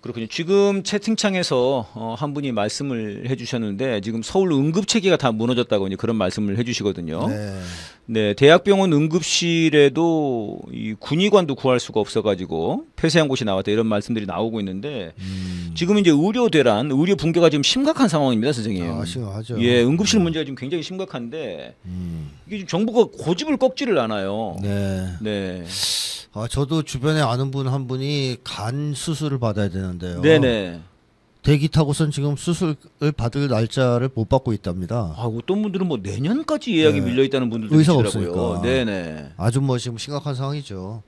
그렇군요. 지금 채팅창에서 어, 한 분이 말씀을 해주셨는데 지금 서울 응급 체계가 다 무너졌다고 이제 그런 말씀을 해주시거든요. 네. 네, 대학병원 응급실에도 이 군의관도 구할 수가 없어가지고 폐쇄한 곳이 나왔다 이런 말씀들이 나오고 있는데. 음. 지금 이제 의료 대란, 의료 붕괴가 지금 심각한 상황입니다, 선생님. 아, 심각하죠. 예, 네. 응급실 문제가 지금 굉장히 심각한데 음. 이게 지금 정부가 고집을 꺾지를 않아요. 네. 네. 아, 저도 주변에 아는 분 한 분이 간 수술을 받아야 되는데요. 네네. 대기 타고선 지금 수술을 받을 날짜를 못 받고 있답니다. 아, 어떤 분들은 뭐 내년까지 예약이 네. 밀려 있다는 분들도 의사가 계더라고요 네네. 아주 뭐 지금 심각한 상황이죠.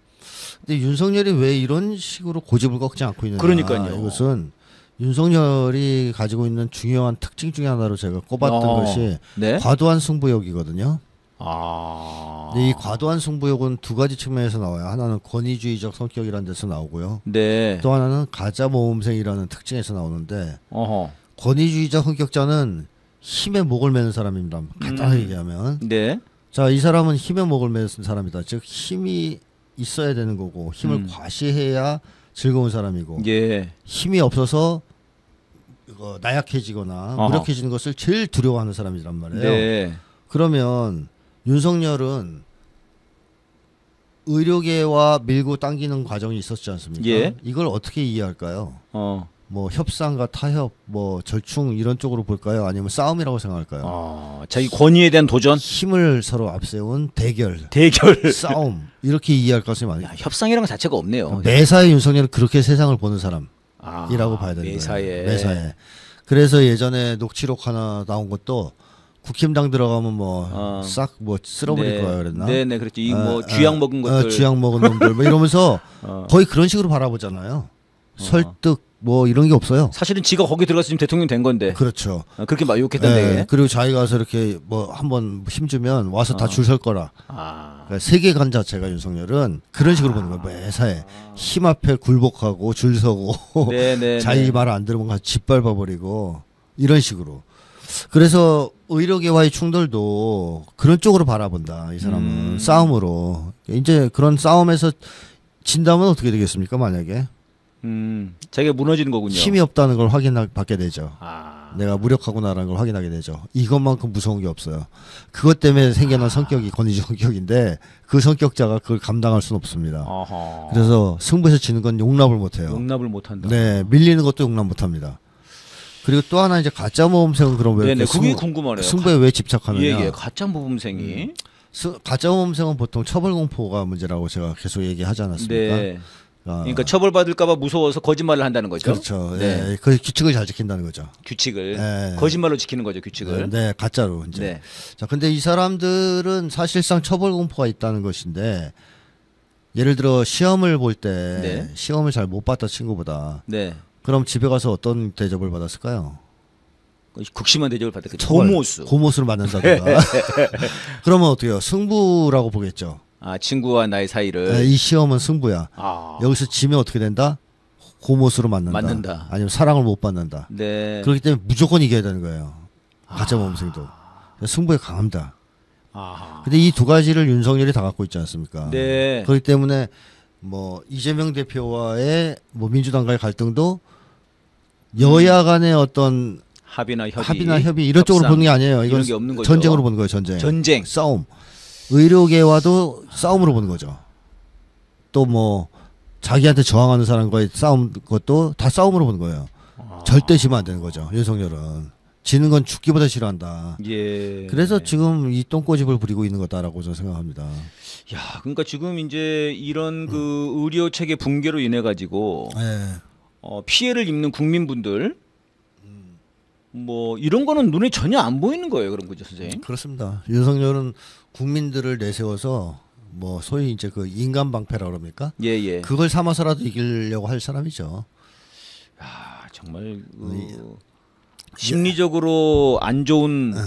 근데 윤석열이 왜 이런 식으로 고집을 꺾지 않고 있느냐? 그러니까요. 이것은 윤석열이 가지고 있는 중요한 특징 중에 하나로 제가 꼽았던 어, 것이 네? 과도한 승부욕이거든요. 아. 근데 이 과도한 승부욕은 두 가지 측면에서 나와요. 하나는 권위주의적 성격이라는 데서 나오고요. 네. 또 하나는 가짜 모험생이라는 특징에서 나오는데 어허. 권위주의적 성격자는 힘에 목을 매는 사람입니다. 음. 간단하게 음. 얘기하면. 네. 자, 이 사람은 힘에 목을 매는 사람이다. 즉 힘이 있어야 되는 거고 힘을 음. 과시해야 즐거운 사람이고 예. 힘이 없어서 그거 나약해지거나 무력해지는 것을 제일 두려워하는 사람이란 말이에요. 네. 그러면 윤석열은 의료계와 밀고 당기는 과정이 있었지 않습니까? 예. 이걸 어떻게 이해할까요? 어. 뭐 협상과 타협, 뭐 절충 이런 쪽으로 볼까요? 아니면 싸움이라고 생각할까요? 어, 자기 권위에 대한 도전, 힘을 서로 앞세운 대결, 대결, 싸움 이렇게 이해할 가이 많아요. 협상이라는 자체가 없네요. 매사에 윤석열은 그렇게 세상을 보는 사람. 아, 이라고 봐야 되는 매사에. 거예요. 매사에. 그래서 예전에 녹취록 하나 나온 것도 국힘당 들어가면 뭐 싹뭐 어. 뭐 쓸어버릴 네. 거야 그랬나? 네네 네, 그렇죠. 이뭐 아, 어, 쥐약 어. 먹은 어, 것들, 아, 쥐약 먹은 놈들 뭐 이러면서 어. 거의 그런 식으로 바라보잖아요. 어. 설득 뭐 이런 게 없어요. 사실은 지가 거기 들어갔으지 대통령 된 건데. 그렇죠. 아, 그렇게 막 욕했던데. 예, 그리고 자기가 서 이렇게 뭐 한 번 힘주면 와서 다 줄설 아. 거라. 아. 그러니까 세계관 자체가 윤석열은 그런 식으로 아. 보는 거예요. 매사에 힘 앞에 굴복하고 줄 서고 네, 네, 자기 네. 말안 들으면 가서 짓밟아 버리고 이런 식으로. 그래서 의료계와의 충돌도 그런 쪽으로 바라본다. 이 사람은 음. 싸움으로 이제 그런 싸움에서 진다면 어떻게 되겠습니까? 만약에 음, 자기 무너지는 거군요. 힘이 없다는 걸 확인받게 되죠. 아. 내가 무력하구나라는 걸 확인하게 되죠. 이것만큼 무서운 게 없어요. 그것 때문에 생겨난 아. 성격이 권위적 성격인데 그 성격자가 그걸 감당할 수는 없습니다. 어허. 그래서 승부에서 지는 건 용납을 못해요. 용납을 못한다. 네, 밀리는 것도 용납 못합니다. 그리고 또 하나 이제 가짜 모범생은 그럼 왜 네네, 네, 승, 그게 궁금하네요. 승부에 가... 왜 집착하느냐? 예, 예, 가짜 모범생이 음. 수, 가짜 모범생은 보통 처벌 공포가 문제라고 제가 계속 얘기하지 않았습니까? 네. 아. 그러니까 처벌받을까봐 무서워서 거짓말을 한다는 거죠. 그렇죠. 네. 예, 그 규칙을 잘 지킨다는 거죠. 규칙을 예. 거짓말로 지키는 거죠. 규칙을. 네, 네, 가짜로 이제. 네. 자, 근데 이 사람들은 사실상 처벌 공포가 있다는 것인데 예를 들어 시험을 볼때 네. 시험을 잘 못 봤던 친구보다 네. 그럼 집에 가서 어떤 대접을 받았을까요? 극심한 대접을 받았겠죠. 고모수. 고모수를 맞는다든가. 그러면 어떻게요? 승부라고 보겠죠. 아, 친구와 나의 사이를 네, 이 시험은 승부야. 아. 여기서 지면 어떻게 된다? 고모수로 맞는다. 맞는다. 아니면 사랑을 못 받는다. 네. 그렇기 때문에 무조건 이겨야 되는 거예요. 아. 가짜 범생도 승부에 강합니다. 아. 근데 이 두 가지를 윤석열이 다 갖고 있지 않습니까? 네. 그렇기 때문에 뭐 이재명 대표와의 뭐 민주당과의 갈등도 여야 음. 간의 어떤 합의나 협의, 합의나 협의 이런 협상, 쪽으로 보는 게 아니에요. 이건 전쟁으로 보는 거예요. 전쟁. 전쟁. 싸움. 의료계와도 싸움으로 보는 거죠. 또 뭐 자기한테 저항하는 사람과의 싸움 것도 다 싸움으로 보는 거예요. 아. 절대 지면 안 되는 거죠. 윤석열은 지는 건 죽기보다 싫어한다. 예. 그래서 지금 이 똥꼬집을 부리고 있는 거다라고 저는 생각합니다. 야, 그러니까 지금 이제 이런 그 의료 체계 붕괴로 인해 가지고 예. 어, 피해를 입는 국민분들 뭐 이런 거는 눈에 전혀 안 보이는 거예요, 그런 거죠, 선생님? 음, 그렇습니다. 윤석열은 국민들을 내세워서 뭐 소위 이제 그 인간 방패라 그럽니까? 예, 예. 그걸 삼아서라도 이기려고 할 사람이죠. 야, 정말 그 네. 심리적으로 안 좋은 네.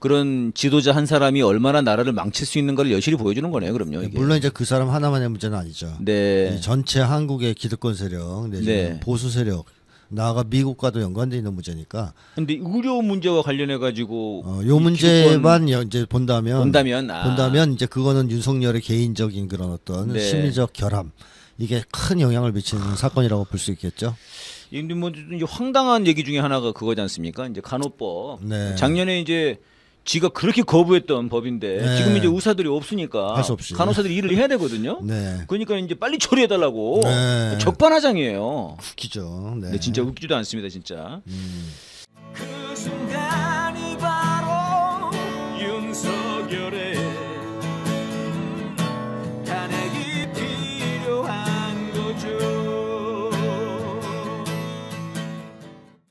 그런 지도자 한 사람이 얼마나 나라를 망칠 수있는가 여실히 보여주는 거네요, 그럼요. 이게. 물론 이제 그 사람 하나만의 문제는 아니죠. 네. 전체 한국의 기득권 세력, 네. 보수 세력 나아가 미국과도 연관돼 있는 문제니까. 근데 의료 문제와 관련해 가지고 어, 요 문제만 이제 본다면 본다면 아. 본다면 이제 그거는 윤석열의 개인적인 그런 어떤 네. 심리적 결함 이게 큰 영향을 미치는 아. 사건이라고 볼 수 있겠죠. 이뭐 예, 황당한 얘기 중에 하나가 그거지 않습니까? 이제 간호법. 네. 작년에 이제 지가 그렇게 거부했던 법인데 네. 지금 이제 의사들이 없으니까 간호사들이 일을 해야 되거든요. 네. 그러니까 이제 빨리 처리해달라고 네. 적반하장이에요. 웃기죠. 네. 근 진짜 웃기지도 않습니다, 진짜. 음. 그 순간이 바로 윤석열의